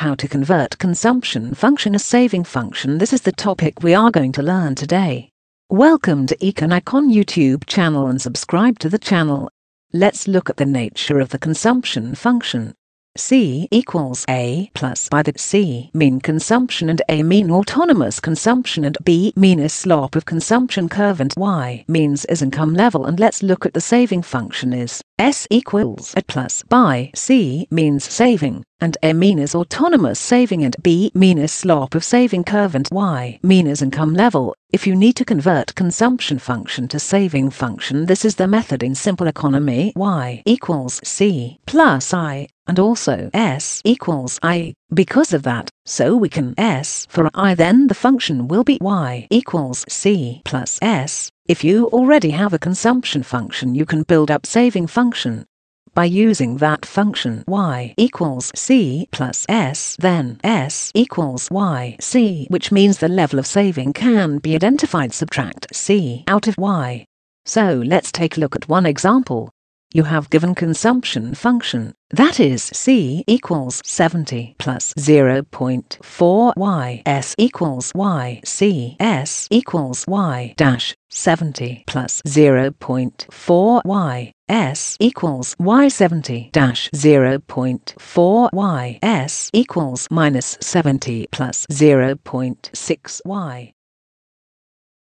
How to convert consumption function as saving function this is the topic we are going to learn today. Welcome to Econicon YouTube channel and subscribe to the channel. Let's look at the nature of the consumption function. C equals A plus by the C mean consumption and A mean autonomous consumption and B mean a slope of consumption curve and Y means is income level and let's look at the saving function is. S equals at plus by C means saving, and M means autonomous saving and B means slope of saving curve and Y means income level. If you need to convert consumption function to saving function this is the method in simple economy Y equals C plus I and also S equals I. Because of that, so we can s for i then the function will be y equals c plus s. If you already have a consumption function you can build up saving function. By using that function y equals c plus s then s equals y c which means the level of saving can be identified subtract c out of y. So let's take a look at one example you have given consumption function, that is C equals 70 plus 0.4 y s equals y c s equals y dash 70 plus 0.4 y s equals y 70 dash 0.4 y s equals minus 70 plus 0.6 y.